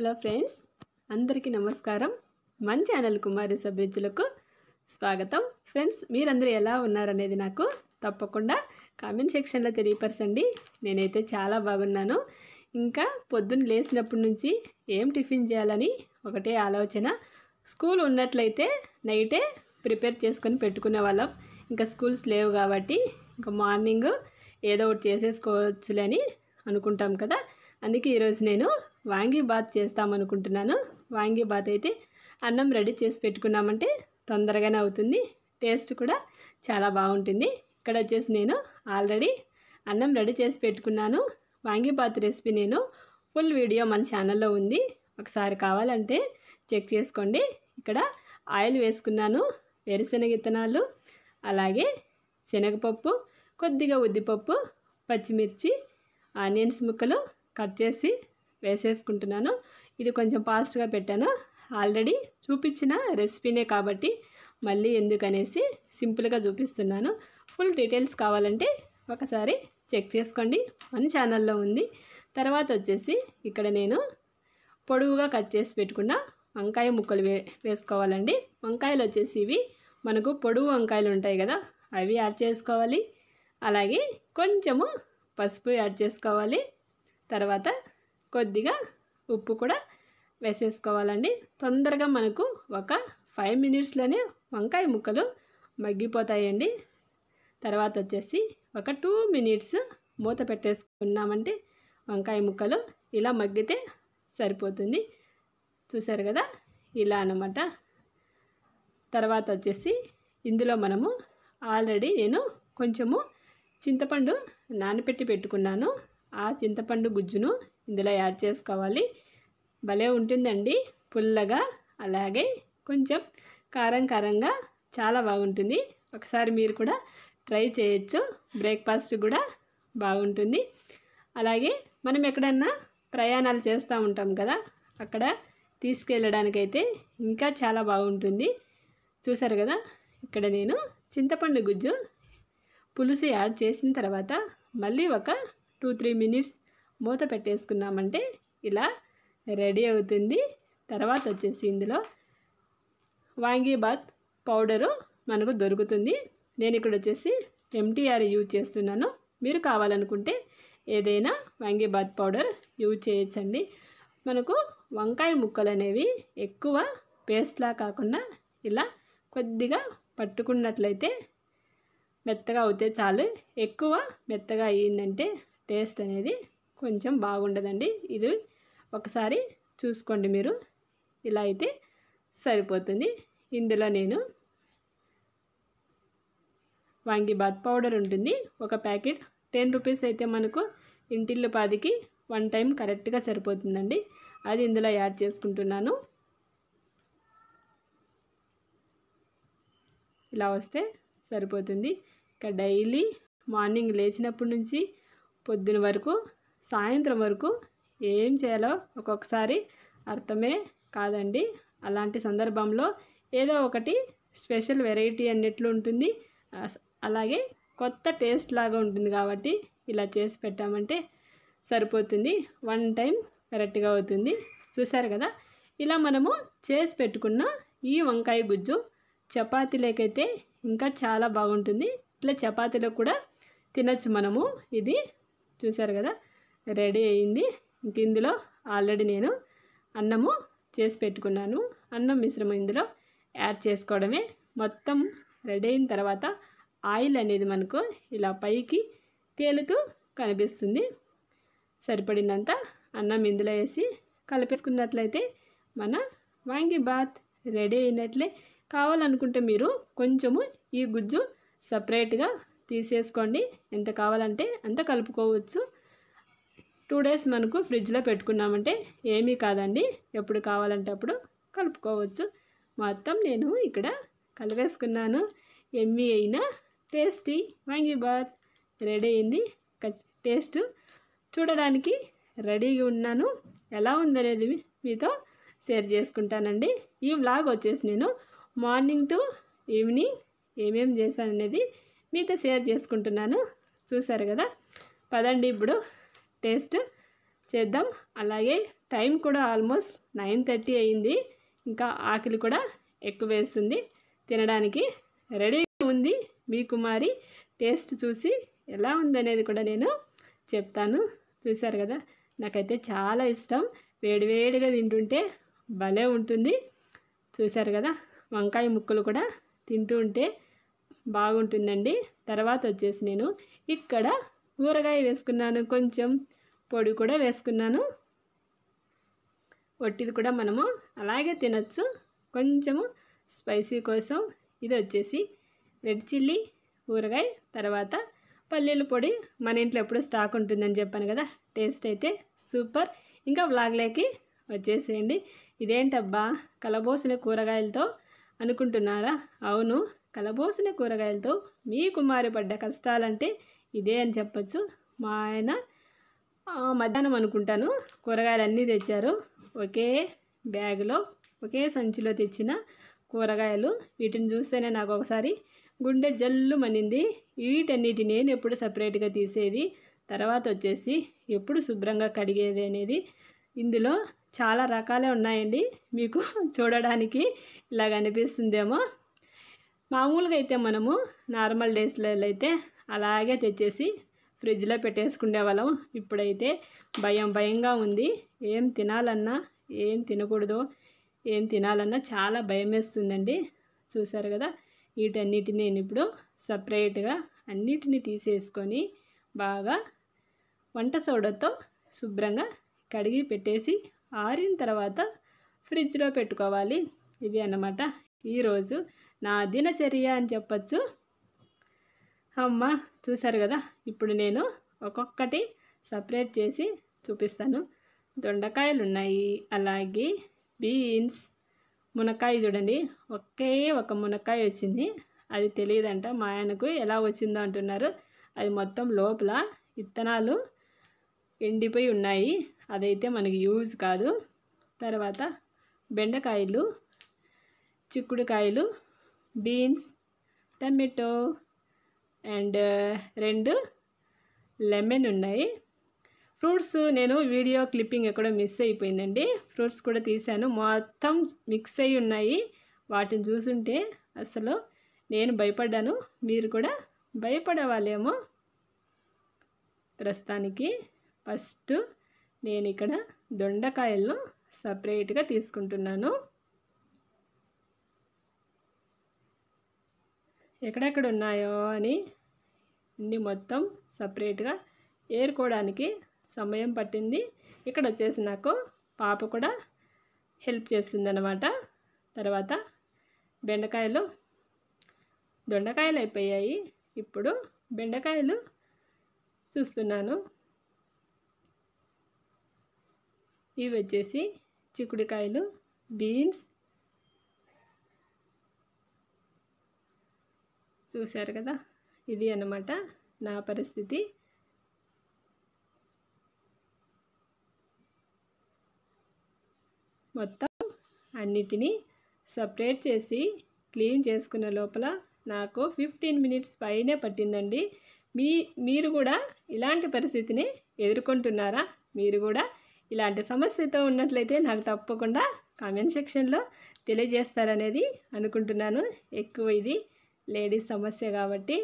hello friends అందరికీ నమస్కారం మన్ ఛానల్ కుమారి సబ్రిడ్జ్లకు స్వాగతం ఫ్రెండ్స్ మీరందరూ ఎలా ఉన్నారనేది నాకు తప్పకుండా కామెంట్ సెక్షన్లో తెలియపరచండి నేనైతే చాలా బాగున్నాను ఇంకా పొద్దున్న లేచినప్పటి నుంచి ఏం టిఫిన్ చేయాలని ఒకటే ఆలోచన స్కూల్ ఉన్నట్లయితే నైటే ప్రిపేర్ చేసుకొని పెట్టుకునే వాళ్ళం ఇంకా స్కూల్స్ లేవు కాబట్టి ఇంకా మార్నింగ్ ఏదో ఒకటి చేసేసుకోవచ్చులని అనుకుంటాం కదా అందుకే ఈరోజు నేను వాంగీ బాత్ చేస్తామనుకుంటున్నాను వాంగీ బాత్ అయితే అన్నం రెడీ చేసి పెట్టుకున్నామంటే తొందరగానే అవుతుంది టేస్ట్ కూడా చాలా బాగుంటుంది ఇక్కడ వచ్చేసి నేను ఆల్రెడీ అన్నం రెడీ చేసి పెట్టుకున్నాను వాంగిబాత్ రెసిపీ నేను ఫుల్ వీడియో మన ఛానల్లో ఉంది ఒకసారి కావాలంటే చెక్ చేసుకోండి ఇక్కడ ఆయిల్ వేసుకున్నాను వేరుశెనగ విత్తనాలు అలాగే శనగపప్పు కొద్దిగా ఉద్దిపప్పు పచ్చిమిర్చి ఆనియన్స్ ముక్కలు కట్ చేసి వేసేసుకుంటున్నాను ఇది కొంచెం ఫాస్ట్గా పెట్టాను ఆల్రెడీ చూపించిన రెసిపీనే కాబట్టి మళ్ళీ ఎందుకనేసి సింపుల్గా చూపిస్తున్నాను ఫుల్ డీటెయిల్స్ కావాలంటే ఒకసారి చెక్ చేసుకోండి మన ఛానల్లో ఉంది తర్వాత వచ్చేసి ఇక్కడ నేను పొడువుగా కట్ చేసి పెట్టుకున్న వంకాయ ముక్కలు వే వేసుకోవాలండి వంకాయలు వచ్చేసి ఇవి మనకు పొడువు వంకాయలు ఉంటాయి కదా అవి యాడ్ చేసుకోవాలి అలాగే కొంచెము పసుపు యాడ్ చేసుకోవాలి తర్వాత కొద్దిగా ఉప్పు కూడా వేసేసుకోవాలండి తొందరగా మనకు ఒక ఫైవ్ మినిట్స్లోనే వంకాయ ముక్కలు మగ్గిపోతాయండి తర్వాత వచ్చేసి ఒక టూ మినిట్స్ మూత పెట్టేసుకున్నామంటే వంకాయ ముక్కలు ఇలా మగ్గితే సరిపోతుంది చూసారు కదా ఇలా అనమాట తర్వాత వచ్చేసి ఇందులో మనము ఆల్రెడీ నేను కొంచెము చింతపండు నానపెట్టి పెట్టుకున్నాను ఆ చింతపండు గుజ్జును ఇందులో యాడ్ చేసుకోవాలి భలే ఉంటుందండి పుల్లగా అలాగే కొంచెం కారం కారంగా చాలా బాగుంటుంది ఒకసారి మీరు కూడా ట్రై చేయొచ్చు బ్రేక్ఫాస్ట్ కూడా బాగుంటుంది అలాగే మనం ఎక్కడన్నా ప్రయాణాలు చేస్తూ ఉంటాం కదా అక్కడ తీసుకెళ్ళడానికైతే ఇంకా చాలా బాగుంటుంది చూసారు కదా ఇక్కడ నేను చింతపండు గుజ్జు పులుసు యాడ్ చేసిన తర్వాత మళ్ళీ ఒక టూ త్రీ మినిట్స్ మూత పెట్టేసుకున్నామంటే ఇలా రెడీ అవుతుంది తర్వాత వచ్చేసి ఇందులో వాంగీబాత్ పౌడరు మనకు దొరుకుతుంది నేను ఇక్కడ వచ్చేసి ఎంటీఆర్ యూజ్ చేస్తున్నాను మీరు కావాలనుకుంటే ఏదైనా వాంగీబాత్ పౌడర్ యూజ్ చేయొచ్చండి మనకు వంకాయ ముక్కలు అనేవి ఎక్కువ పేస్ట్లా కాకుండా ఇలా కొద్దిగా పట్టుకున్నట్లయితే మెత్తగా అవుతే చాలు ఎక్కువ మెత్తగా అయ్యిందంటే టేస్ట్ అనేది కొంచెం బాగుండదండి ఇది ఒకసారి చూసుకోండి మీరు ఇలా అయితే సరిపోతుంది ఇందులో నేను వాంగిబాత్ పౌడర్ ఉంటుంది ఒక ప్యాకెట్ టెన్ రూపీస్ అయితే మనకు ఇంటిల్లు పాదికి వన్ టైం కరెక్ట్గా సరిపోతుందండి అది ఇందులో యాడ్ చేసుకుంటున్నాను ఇలా వస్తే సరిపోతుంది ఇక డైలీ మార్నింగ్ లేచినప్పటి నుంచి పొద్దున వరకు సాయంత్రం వరకు ఏం చేయాలో ఒక్కొక్కసారి అర్థమే కాదండి అలాంటి సందర్భంలో ఏదో ఒకటి స్పెషల్ వెరైటీ అన్నట్లు ఉంటుంది అలాగే కొత్త టేస్ట్ లాగా ఉంటుంది కాబట్టి ఇలా చేసి పెట్టామంటే సరిపోతుంది వన్ టైం కరెక్ట్గా అవుతుంది చూసారు కదా ఇలా మనము చేసి పెట్టుకున్న ఈ వంకాయ గుజ్జు లేకైతే ఇంకా చాలా బాగుంటుంది ఇట్లా చపాతీలో కూడా తినచ్చు మనము ఇది చూసారు కదా రెడీ అయింది ఇంక ఇందులో ఆల్రెడీ నేను అన్నము చేసి పెట్టుకున్నాను అన్నం మిశ్రమం ఇందులో యాడ్ చేసుకోవడమే మొత్తం రెడీ అయిన తర్వాత ఆయిల్ అనేది మనకు ఇలా పైకి తేలుతూ కనిపిస్తుంది సరిపడినంత అన్నం ఇందులో వేసి కలిపేసుకున్నట్లయితే మన వాంగి బాత్ రెడీ అయినట్లే కావాలనుకుంటే మీరు కొంచెము ఈ గుజ్జు సపరేట్గా తీసేసుకోండి ఎంత కావాలంటే అంత కలుపుకోవచ్చు టూ డేస్ మనకు ఫ్రిడ్జ్లో పెట్టుకున్నామంటే ఏమీ కాదండి ఎప్పుడు కావాలంటే అప్పుడు కలుపుకోవచ్చు మొత్తం నేను ఇక్కడ కలివేసుకున్నాను ఎమ్మి అయినా టేస్టీ బాత్ రెడీ అయింది టేస్ట్ చూడడానికి రెడీగా ఉన్నాను ఎలా ఉందనేది మీతో షేర్ చేసుకుంటానండి ఈ వ్లాగ్ వచ్చేసి నేను మార్నింగ్ టు ఈవినింగ్ ఏమేమి చేశాననేది మీతో షేర్ చేసుకుంటున్నాను చూసారు కదా పదండి ఇప్పుడు టేస్ట్ చేద్దాం అలాగే టైం కూడా ఆల్మోస్ట్ నైన్ థర్టీ అయింది ఇంకా ఆకలి కూడా ఎక్కువ వేస్తుంది తినడానికి రెడీగా ఉంది మీ కుమారి టేస్ట్ చూసి ఎలా ఉందనేది కూడా నేను చెప్తాను చూశారు కదా నాకైతే చాలా ఇష్టం వేడివేడిగా తింటుంటే భలే ఉంటుంది చూశారు కదా వంకాయ ముక్కలు కూడా తింటూ ఉంటే బాగుంటుందండి తర్వాత వచ్చేసి నేను ఇక్కడ ఊరగాయ వేసుకున్నాను కొంచెం పొడి కూడా వేసుకున్నాను ఒట్టిది కూడా మనము అలాగే తినచ్చు కొంచెము స్పైసీ కోసం ఇది వచ్చేసి రెడ్ చిల్లీ ఊరగాయ తర్వాత పల్లీల పొడి మన ఇంట్లో ఎప్పుడు స్టాక్ ఉంటుందని చెప్పాను కదా టేస్ట్ అయితే సూపర్ ఇంకా వ్లాగ్లోకి వచ్చేసేయండి ఇదేంటబ్బా కలబోసిన కూరగాయలతో అనుకుంటున్నారా అవును కలబోసిన కూరగాయలతో మీ కుమారి పడ్డ కష్టాలంటే ఇదే అని చెప్పచ్చు మా ఆయన మధ్యాహ్నం అనుకుంటాను కూరగాయలు అన్నీ తెచ్చారు ఒకే బ్యాగులో ఒకే సంచిలో తెచ్చిన కూరగాయలు వీటిని చూస్తేనే నాకు ఒకసారి గుండె జల్లు మనింది వీటన్నిటిని నేను ఎప్పుడు సపరేట్గా తీసేది తర్వాత వచ్చేసి ఎప్పుడు శుభ్రంగా కడిగేది అనేది ఇందులో చాలా రకాలే ఉన్నాయండి మీకు చూడడానికి ఇలాగ అనిపిస్తుందేమో మామూలుగా అయితే మనము నార్మల్ డేస్లలో అయితే అలాగే తెచ్చేసి ఫ్రిడ్జ్లో పెట్టేసుకునే వాళ్ళం ఇప్పుడైతే భయం భయంగా ఉంది ఏం తినాలన్నా ఏం తినకూడదు ఏం తినాలన్నా చాలా భయం వేస్తుందండి చూసారు కదా వీటన్నిటిని నేను ఇప్పుడు సపరేట్గా అన్నిటిని తీసేసుకొని బాగా వంట సోడాతో శుభ్రంగా కడిగి పెట్టేసి ఆరిన తర్వాత ఫ్రిడ్జ్లో పెట్టుకోవాలి ఇవి అన్నమాట ఈరోజు నా దినచర్య అని చెప్పచ్చు అమ్మ చూశారు కదా ఇప్పుడు నేను ఒక్కొక్కటి సపరేట్ చేసి చూపిస్తాను దొండకాయలు ఉన్నాయి అలాగే బీన్స్ మునక్కాయ చూడండి ఒకే ఒక మునక్కాయ వచ్చింది అది తెలియదంట మా ఆయనకు ఎలా వచ్చిందో అంటున్నారు అది మొత్తం లోపల ఇత్తనాలు ఎండిపోయి ఉన్నాయి అదైతే మనకి యూజ్ కాదు తర్వాత బెండకాయలు చిక్కుడుకాయలు బీన్స్ టమాటో అండ్ రెండు లెమన్ ఉన్నాయి ఫ్రూట్స్ నేను వీడియో క్లిప్పింగ్ ఎక్కడో మిస్ అయిపోయిందండి ఫ్రూట్స్ కూడా తీశాను మొత్తం మిక్స్ అయి ఉన్నాయి వాటిని చూసుంటే అసలు నేను భయపడ్డాను మీరు కూడా భయపడవాలేమో ప్రస్తుతానికి ఫస్ట్ నేను ఇక్కడ దొండకాయలను సపరేట్గా తీసుకుంటున్నాను ఎక్కడెక్కడ ఉన్నాయో అని ఇన్ని మొత్తం సపరేట్గా ఏరుకోవడానికి సమయం పట్టింది ఇక్కడ వచ్చేసి నాకు పాప కూడా హెల్ప్ చేస్తుందన్నమాట తర్వాత బెండకాయలు దొండకాయలు అయిపోయాయి ఇప్పుడు బెండకాయలు చూస్తున్నాను ఇవి వచ్చేసి చిక్కుడుకాయలు బీన్స్ చూశారు కదా ఇది అన్నమాట నా పరిస్థితి మొత్తం అన్నిటినీ సపరేట్ చేసి క్లీన్ చేసుకున్న లోపల నాకు ఫిఫ్టీన్ మినిట్స్ పైనే పట్టిందండి మీ మీరు కూడా ఇలాంటి పరిస్థితిని ఎదుర్కొంటున్నారా మీరు కూడా ఇలాంటి సమస్యతో ఉన్నట్లయితే నాకు తప్పకుండా కామెంట్ సెక్షన్లో తెలియజేస్తారనేది అనుకుంటున్నాను ఎక్కువ ఇది లేడీస్ సమస్య కాబట్టి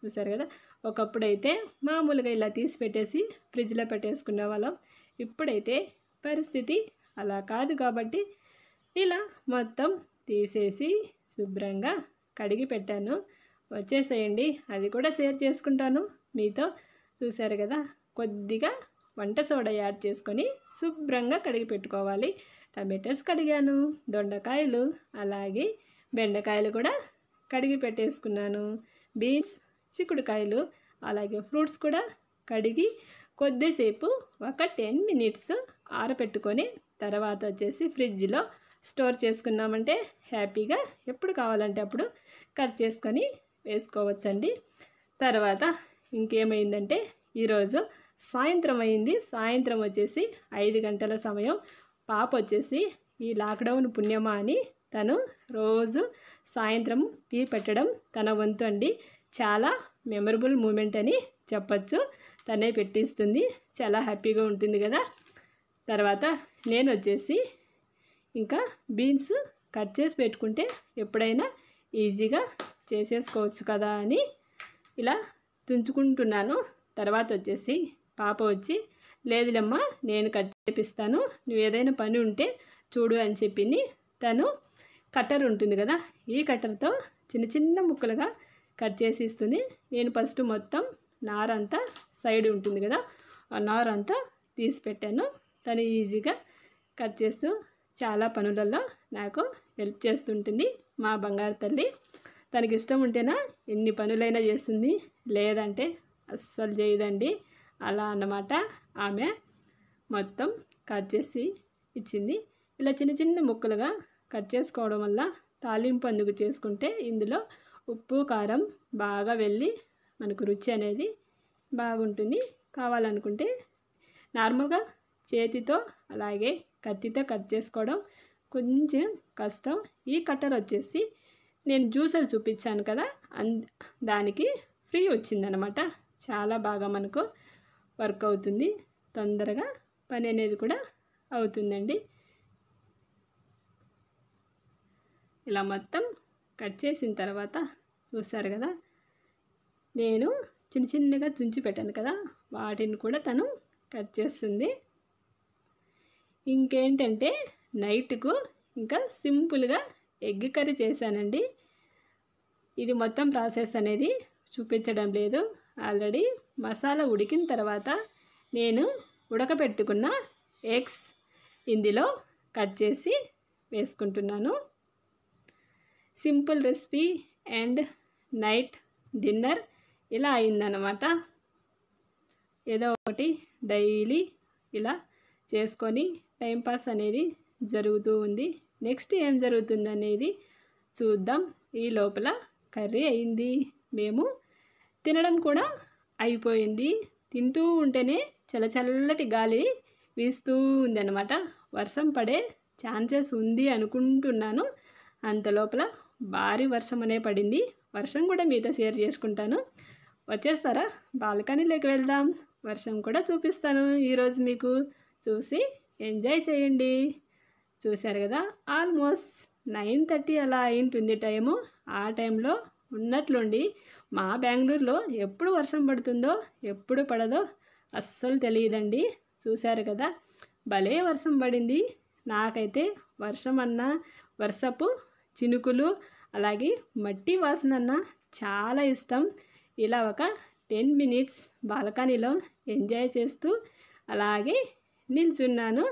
చూసారు కదా ఒకప్పుడైతే మామూలుగా ఇలా తీసి పెట్టేసి ఫ్రిడ్జ్లో పెట్టేసుకునే వాళ్ళం ఇప్పుడైతే పరిస్థితి అలా కాదు కాబట్టి ఇలా మొత్తం తీసేసి శుభ్రంగా కడిగి పెట్టాను వచ్చేసేయండి అది కూడా షేర్ చేసుకుంటాను మీతో చూశారు కదా కొద్దిగా వంట సోడా యాడ్ చేసుకొని శుభ్రంగా కడిగి పెట్టుకోవాలి టమాటోస్ కడిగాను దొండకాయలు అలాగే బెండకాయలు కూడా కడిగి పెట్టేసుకున్నాను బీన్స్ చిక్కుడుకాయలు అలాగే ఫ్రూట్స్ కూడా కడిగి కొద్దిసేపు ఒక టెన్ మినిట్స్ ఆరబెట్టుకొని తర్వాత వచ్చేసి ఫ్రిడ్జ్లో స్టోర్ చేసుకున్నామంటే హ్యాపీగా ఎప్పుడు కావాలంటే అప్పుడు కట్ చేసుకొని వేసుకోవచ్చండి తర్వాత ఇంకేమైందంటే ఈరోజు సాయంత్రం అయింది సాయంత్రం వచ్చేసి ఐదు గంటల సమయం పాప వచ్చేసి ఈ లాక్డౌన్ పుణ్యమా అని తను రోజు సాయంత్రం టీ పెట్టడం తన వంతు అండి చాలా మెమరబుల్ మూమెంట్ అని చెప్పచ్చు తనే పెట్టిస్తుంది చాలా హ్యాపీగా ఉంటుంది కదా తర్వాత నేను వచ్చేసి ఇంకా బీన్స్ కట్ చేసి పెట్టుకుంటే ఎప్పుడైనా ఈజీగా చేసేసుకోవచ్చు కదా అని ఇలా తుంచుకుంటున్నాను తర్వాత వచ్చేసి పాప వచ్చి లేదులమ్మా నేను కట్ చేపిస్తాను నువ్వు ఏదైనా పని ఉంటే చూడు అని చెప్పింది తను కట్టర్ ఉంటుంది కదా ఈ కట్టర్తో చిన్న చిన్న ముక్కలుగా కట్ చేసి ఇస్తుంది నేను ఫస్ట్ మొత్తం నారంతా సైడ్ ఉంటుంది కదా ఆ నారంతా తీసి పెట్టాను తను ఈజీగా కట్ చేస్తూ చాలా పనులలో నాకు హెల్ప్ చేస్తుంటుంది మా బంగారు తల్లి తనకి ఇష్టం ఉంటేనా ఎన్ని పనులైనా చేస్తుంది లేదంటే అస్సలు చేయదండి అలా అన్నమాట ఆమె మొత్తం కట్ చేసి ఇచ్చింది ఇలా చిన్న చిన్న ముక్కలుగా కట్ చేసుకోవడం వల్ల తాలింపు అందుకు చేసుకుంటే ఇందులో ఉప్పు కారం బాగా వెళ్ళి మనకు రుచి అనేది బాగుంటుంది కావాలనుకుంటే నార్మల్గా చేతితో అలాగే కత్తితో కట్ చేసుకోవడం కొంచెం కష్టం ఈ కట్టర్ వచ్చేసి నేను జ్యూసర్ చూపించాను కదా అన్ దానికి ఫ్రీ వచ్చిందనమాట చాలా బాగా మనకు వర్క్ అవుతుంది తొందరగా పని అనేది కూడా అవుతుందండి ఇలా మొత్తం కట్ చేసిన తర్వాత చూస్తారు కదా నేను చిన్న చిన్నగా తుంచి పెట్టాను కదా వాటిని కూడా తను కట్ చేస్తుంది ఇంకేంటంటే నైట్కు ఇంకా సింపుల్గా ఎగ్ కర్రీ చేశానండి ఇది మొత్తం ప్రాసెస్ అనేది చూపించడం లేదు ఆల్రెడీ మసాలా ఉడికిన తర్వాత నేను ఉడకపెట్టుకున్న ఎగ్స్ ఇందులో కట్ చేసి వేసుకుంటున్నాను simple recipe and night dinner ఇలా అయిందనమాట ఏదో ఒకటి డైలీ ఇలా చేసుకొని టైంపాస్ అనేది జరుగుతూ ఉంది నెక్స్ట్ ఏం జరుగుతుంది అనేది చూద్దాం ఈ లోపల కర్రీ అయింది మేము తినడం కూడా అయిపోయింది తింటూ ఉంటేనే చల్లచల్లటి గాలి వీస్తూ ఉంది అనమాట వర్షం పడే ఛాన్సెస్ ఉంది అనుకుంటున్నాను అంత లోపల భారీ వర్షం అనే పడింది వర్షం కూడా మీతో షేర్ చేసుకుంటాను వచ్చేస్తారా బాల్కనీలోకి వెళ్దాం వర్షం కూడా చూపిస్తాను ఈరోజు మీకు చూసి ఎంజాయ్ చేయండి చూశారు కదా ఆల్మోస్ట్ నైన్ థర్టీ అలా అయింటుంది టైము ఆ టైంలో ఉన్నట్లుండి మా బెంగళూరులో ఎప్పుడు వర్షం పడుతుందో ఎప్పుడు పడదో అస్సలు తెలియదండి చూశారు కదా భలే వర్షం పడింది నాకైతే వర్షం అన్న వర్షపు చినుకులు అలాగే మట్టి వాసన అన్న చాలా ఇష్టం ఇలా ఒక టెన్ మినిట్స్ బాల్కనీలో ఎంజాయ్ చేస్తూ అలాగే నిల్చున్నాను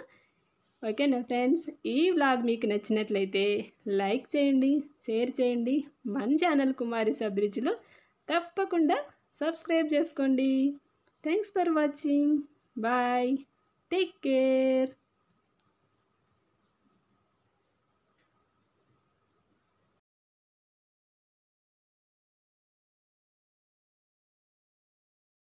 ఓకేనా ఫ్రెండ్స్ ఈ వ్లాగ్ మీకు నచ్చినట్లయితే లైక్ చేయండి షేర్ చేయండి మన ఛానల్ కుమారి సబ్రిజులు తప్పకుండా సబ్స్క్రైబ్ చేసుకోండి thanks for watching bye take care